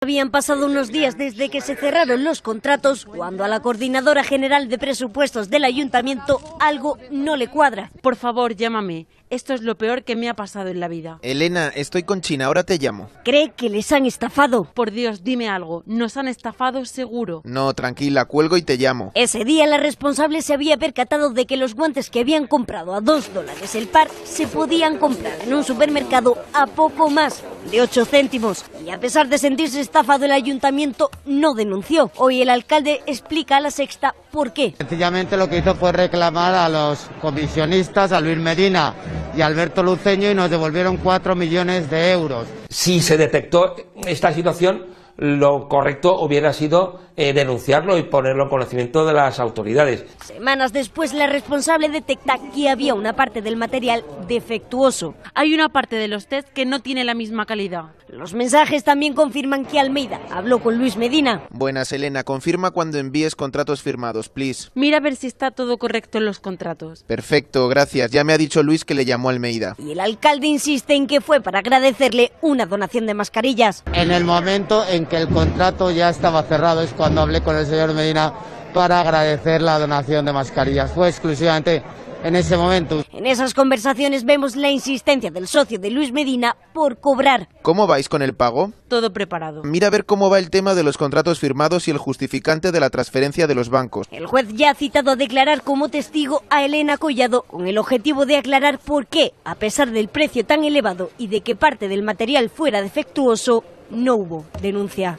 Habían pasado unos días desde que se cerraron los contratos cuando a la Coordinadora General de Presupuestos del Ayuntamiento algo no le cuadra. Por favor, llámame. Esto es lo peor que me ha pasado en la vida. Elena, estoy con China, ahora te llamo. ¿Cree que les han estafado? Por Dios, dime algo. Nos han estafado seguro. No, tranquila, cuelgo y te llamo. Ese día la responsable se había percatado de que los guantes que habían comprado a dos dólares el par se podían comprar en un supermercado a poco más de 8 céntimos. Y a pesar de sentirse estafado, el ayuntamiento no denunció. Hoy el alcalde explica a la sexta por qué. Sencillamente lo que hizo fue reclamar a los comisionistas, a Luis Medina y Alberto Luceño, y nos devolvieron 4 millones de euros. Si se detectó esta situación, lo correcto hubiera sido eh, denunciarlo y ponerlo en conocimiento de las autoridades. Semanas después, la responsable detecta que había una parte del material defectuoso. Hay una parte de los test que no tiene la misma calidad. Los mensajes también confirman que Almeida habló con Luis Medina. Buenas, Elena. Confirma cuando envíes contratos firmados, please. Mira a ver si está todo correcto en los contratos. Perfecto, gracias. Ya me ha dicho Luis que le llamó Almeida. Y el alcalde insiste en que fue para agradecerle una donación de mascarillas. En el momento en que el contrato ya estaba cerrado es cuando hablé con el señor Medina para agradecer la donación de mascarillas. Fue exclusivamente en ese momento. En esas conversaciones vemos la insistencia del socio de Luis Medina por cobrar. ¿Cómo vais con el pago? Todo preparado. Mira a ver cómo va el tema de los contratos firmados y el justificante de la transferencia de los bancos. El juez ya ha citado a declarar como testigo a Elena Collado con el objetivo de aclarar por qué, a pesar del precio tan elevado y de que parte del material fuera defectuoso, no hubo denuncia.